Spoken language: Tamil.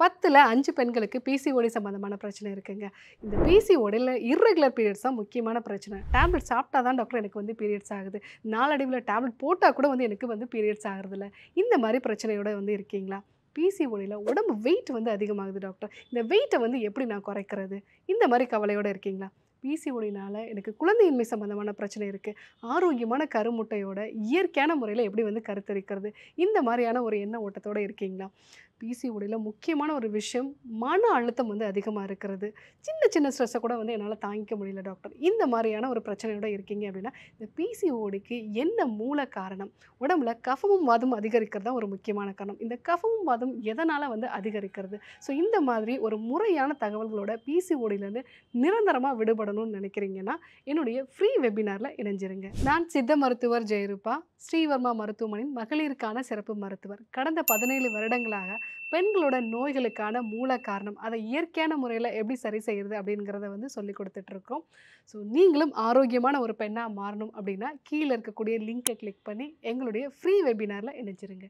பத்தில் அஞ்சு பெண்களுக்கு பிசிஓடி சம்மந்தமான பிரச்சனை இருக்குங்க இந்த பிசிஓடியில் இர்ரெகுலர் பீரியட்ஸ் தான் முக்கியமான பிரச்சனை டேப்லெட் சாப்பிட்டா தான் டாக்டர் எனக்கு வந்து பீரியட்ஸ் ஆகுது நாளடைவில் டேப்லெட் போட்டால் கூட வந்து எனக்கு வந்து பீரியட்ஸ் ஆகுறதில்ல இந்த மாதிரி பிரச்சனையோடு வந்து இருக்கீங்களா பிசிஓடியில் உடம்பு வெயிட் வந்து அதிகமாகுது டாக்டர் இந்த வெயிட்டை வந்து எப்படி நான் குறைக்கிறது இந்த மாதிரி கவலையோடு இருக்கீங்களா பிசிஓடினால் எனக்கு குழந்தையின்மை சம்மந்தமான பிரச்சனை இருக்குது ஆரோக்கியமான கருமுட்டையோட இயற்கையான முறையில் எப்படி வந்து கருத்தரிக்கிறது இந்த மாதிரியான ஒரு எண்ண ஓட்டத்தோடு இருக்கீங்களா பிசிஓடியில் முக்கியமான ஒரு விஷயம் மன அழுத்தம் வந்து அதிகமாக இருக்கிறது சின்ன சின்ன ஸ்ட்ரெஸ்ஸை கூட வந்து என்னால் தாங்கிக்க முடியல டாக்டர் இந்த மாதிரியான ஒரு பிரச்சனையோட இருக்கீங்க அப்படின்னா இந்த பிசிஓடிக்கு என்ன மூல காரணம் உடம்புல கஃபமும் வாதம் அதிகரிக்கிறது தான் ஒரு முக்கியமான காரணம் இந்த கஃபமும் வாதம் எதனால் வந்து அதிகரிக்கிறது ஸோ இந்த மாதிரி ஒரு முறையான தகவல்களோட பிசிஓடியிலேருந்து நிரந்தரமாக விடுபடணும்னு நினைக்கிறீங்கன்னா என்னுடைய ஃப்ரீ வெபினாரில் இணைஞ்சிருங்க நான் சித்த மருத்துவர் ஜெயரூபா ஸ்ரீவர்மா மருத்துவமனையின் மகளிருக்கான சிறப்பு மருத்துவர் கடந்த பதினேழு வருடங்களாக பெண்களோட நோய்களுக்கான மூல காரணம் அதை இயற்கையான முறையில் எப்படி சரி செய்கிறது அப்படிங்கிறத வந்து சொல்லி கொடுத்துட்ருக்கோம் ஸோ நீங்களும் ஆரோக்கியமான ஒரு பெண்ணாக மாறணும் அப்படின்னா கீழே இருக்கக்கூடிய லிங்க்கை கிளிக் பண்ணி எங்களுடைய ஃப்ரீ வெபினாரில் இணைச்சிருங்க